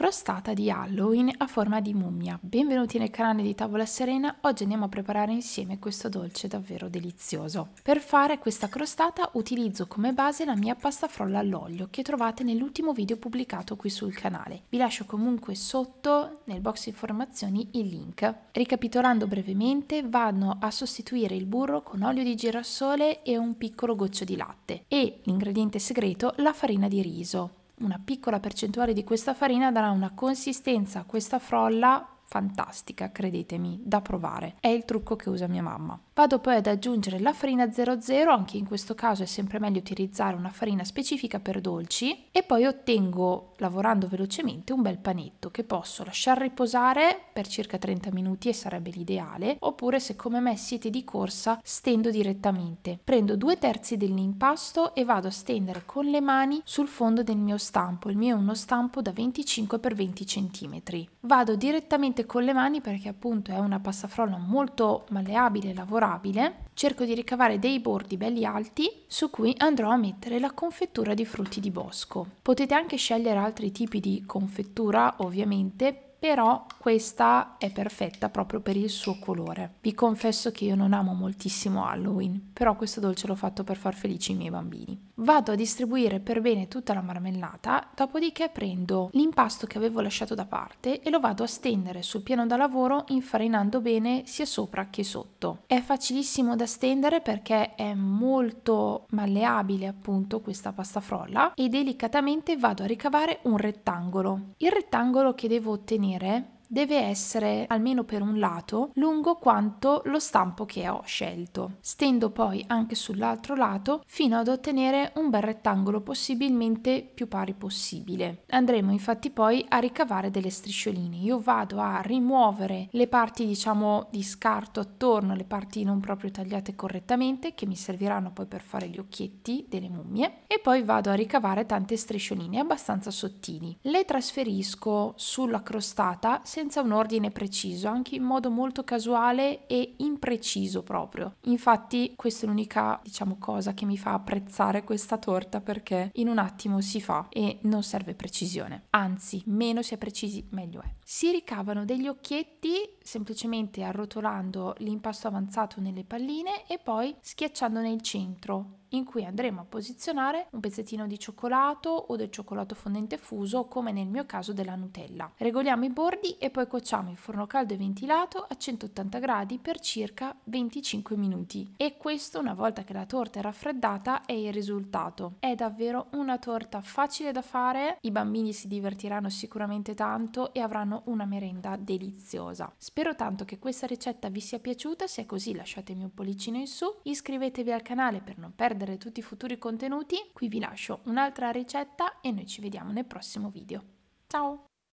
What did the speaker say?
Crostata di Halloween a forma di mummia. Benvenuti nel canale di Tavola Serena, oggi andiamo a preparare insieme questo dolce davvero delizioso. Per fare questa crostata utilizzo come base la mia pasta frolla all'olio che trovate nell'ultimo video pubblicato qui sul canale. Vi lascio comunque sotto nel box informazioni il link. Ricapitolando brevemente, vanno a sostituire il burro con olio di girasole e un piccolo goccio di latte e l'ingrediente segreto la farina di riso una piccola percentuale di questa farina darà una consistenza a questa frolla fantastica, credetemi, da provare. È il trucco che usa mia mamma. Vado poi ad aggiungere la farina 00, anche in questo caso è sempre meglio utilizzare una farina specifica per dolci e poi ottengo, lavorando velocemente, un bel panetto che posso lasciar riposare per circa 30 minuti e sarebbe l'ideale, oppure se come me siete di corsa stendo direttamente. Prendo due terzi dell'impasto e vado a stendere con le mani sul fondo del mio stampo, il mio è uno stampo da 25x20 cm. Vado direttamente forte con le mani perché appunto è una passafrolla molto malleabile e lavorabile, cerco di ricavare dei bordi belli alti su cui andrò a mettere la confettura di frutti di bosco. Potete anche scegliere altri tipi di confettura ovviamente però questa è perfetta proprio per il suo colore. Vi confesso che io non amo moltissimo Halloween, però questo dolce l'ho fatto per far felici i miei bambini. Vado a distribuire per bene tutta la marmellata, dopodiché prendo l'impasto che avevo lasciato da parte e lo vado a stendere sul piano da lavoro infarinando bene sia sopra che sotto. È facilissimo da stendere perché è molto malleabile appunto questa pasta frolla e delicatamente vado a ricavare un rettangolo. Il rettangolo che devo ottenere maniere deve essere, almeno per un lato, lungo quanto lo stampo che ho scelto. Stendo poi anche sull'altro lato fino ad ottenere un bel rettangolo possibilmente più pari possibile. Andremo infatti poi a ricavare delle striscioline. Io vado a rimuovere le parti diciamo di scarto attorno, le parti non proprio tagliate correttamente che mi serviranno poi per fare gli occhietti delle mummie e poi vado a ricavare tante striscioline abbastanza sottili. Le trasferisco sulla crostata se senza un ordine preciso, anche in modo molto casuale e impreciso proprio. Infatti questa è l'unica, diciamo, cosa che mi fa apprezzare questa torta perché in un attimo si fa e non serve precisione. Anzi, meno si è precisi, meglio è. Si ricavano degli occhietti semplicemente arrotolando l'impasto avanzato nelle palline e poi schiacciando nel centro in cui andremo a posizionare un pezzettino di cioccolato o del cioccolato fondente fuso come nel mio caso della Nutella. Regoliamo i bordi e poi cuociamo in forno caldo e ventilato a 180 gradi per circa 25 minuti e questo una volta che la torta è raffreddata è il risultato. È davvero una torta facile da fare, i bambini si divertiranno sicuramente tanto e avranno una merenda deliziosa. Spero tanto che questa ricetta vi sia piaciuta, se è così lasciatemi un pollicino in su, iscrivetevi al canale per non perdere perdere tutti i futuri contenuti, qui vi lascio un'altra ricetta e noi ci vediamo nel prossimo video. Ciao!